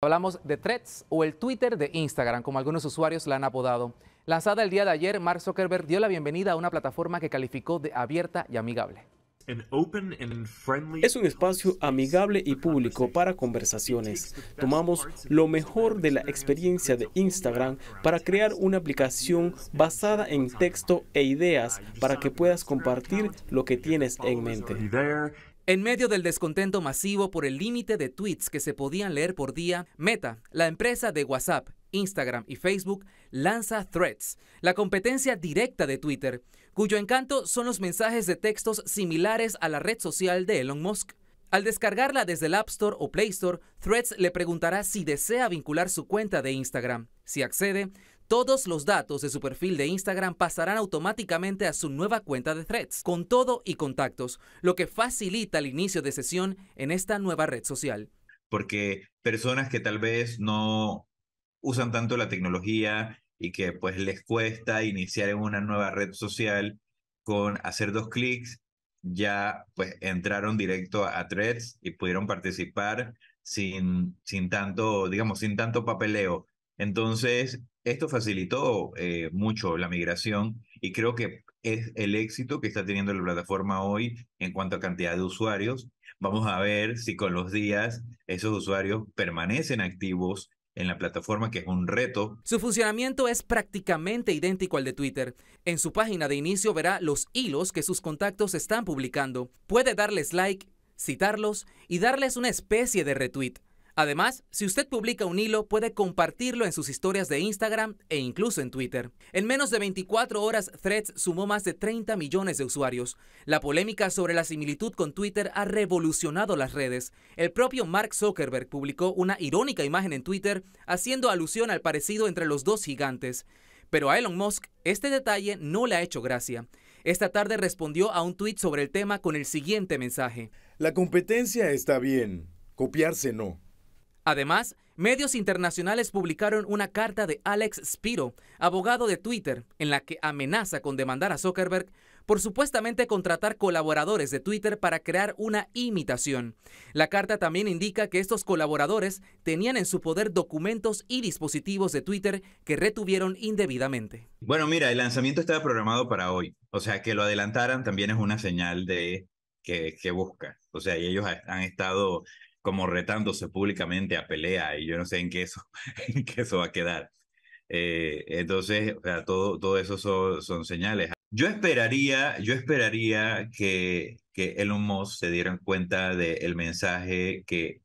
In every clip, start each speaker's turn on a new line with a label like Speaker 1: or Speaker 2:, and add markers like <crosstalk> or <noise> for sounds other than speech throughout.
Speaker 1: Hablamos de threads o el Twitter de Instagram, como algunos usuarios la han apodado. Lanzada el día de ayer, Mark Zuckerberg dio la bienvenida a una plataforma que calificó de abierta y amigable. Es un espacio amigable y público para conversaciones. Tomamos lo mejor de la experiencia de Instagram para crear una aplicación basada en texto e ideas para que puedas compartir lo que tienes en mente. En medio del descontento masivo por el límite de tweets que se podían leer por día, Meta, la empresa de WhatsApp, Instagram y Facebook, lanza Threads, la competencia directa de Twitter, cuyo encanto son los mensajes de textos similares a la red social de Elon Musk. Al descargarla desde el App Store o Play Store, Threads le preguntará si desea vincular su cuenta de Instagram. Si accede, todos los datos de su perfil de Instagram pasarán automáticamente a su nueva cuenta de Threads, con todo y contactos, lo que facilita el inicio de sesión en esta nueva red social.
Speaker 2: Porque personas que tal vez no usan tanto la tecnología y que pues les cuesta iniciar en una nueva red social con hacer dos clics, ya pues entraron directo a, Threads y pudieron participar sin, sin tanto, digamos, sin tanto papeleo entonces, esto facilitó eh, mucho la migración y creo que es el éxito que está teniendo la plataforma hoy en cuanto a cantidad de usuarios. Vamos a ver si con los días esos usuarios permanecen activos en la plataforma, que es un reto.
Speaker 1: Su funcionamiento es prácticamente idéntico al de Twitter. En su página de inicio verá los hilos que sus contactos están publicando. Puede darles like, citarlos y darles una especie de retweet. Además, si usted publica un hilo, puede compartirlo en sus historias de Instagram e incluso en Twitter. En menos de 24 horas, Threads sumó más de 30 millones de usuarios. La polémica sobre la similitud con Twitter ha revolucionado las redes. El propio Mark Zuckerberg publicó una irónica imagen en Twitter haciendo alusión al parecido entre los dos gigantes. Pero a Elon Musk este detalle no le ha hecho gracia. Esta tarde respondió a un tweet sobre el tema con el siguiente mensaje. La competencia está bien, copiarse no. Además, medios internacionales publicaron una carta de Alex Spiro, abogado de Twitter, en la que amenaza con demandar a Zuckerberg por supuestamente contratar colaboradores de Twitter para crear una imitación. La carta también indica que estos colaboradores tenían en su poder documentos y dispositivos de Twitter que retuvieron indebidamente.
Speaker 2: Bueno, mira, el lanzamiento estaba programado para hoy. O sea, que lo adelantaran también es una señal de que, busca. O sea, ellos han estado como retándose públicamente a pelea y yo no sé en qué eso, <laughs> en qué eso va a quedar. Eh, entonces, o sea, todo, todo eso son, son, señales. Yo esperaría, yo esperaría que, que Elon Musk se dieran cuenta del el mensaje que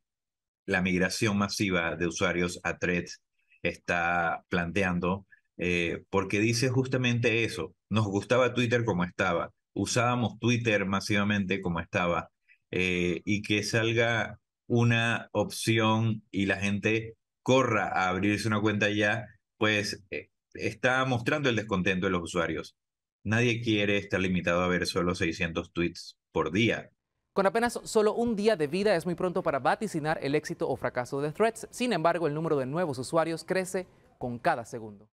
Speaker 2: la migración masiva de usuarios a Threads está planteando, eh, porque dice justamente eso. Nos gustaba Twitter como estaba, usábamos Twitter masivamente como estaba, eh, y que salga una opción y la gente corra a abrirse una cuenta ya, pues eh, está mostrando el descontento de los usuarios. Nadie quiere estar limitado a ver solo 600 tweets por día.
Speaker 1: Con apenas solo un día de vida es muy pronto para vaticinar el éxito o fracaso de Threads. Sin embargo, el número de nuevos usuarios crece con cada segundo.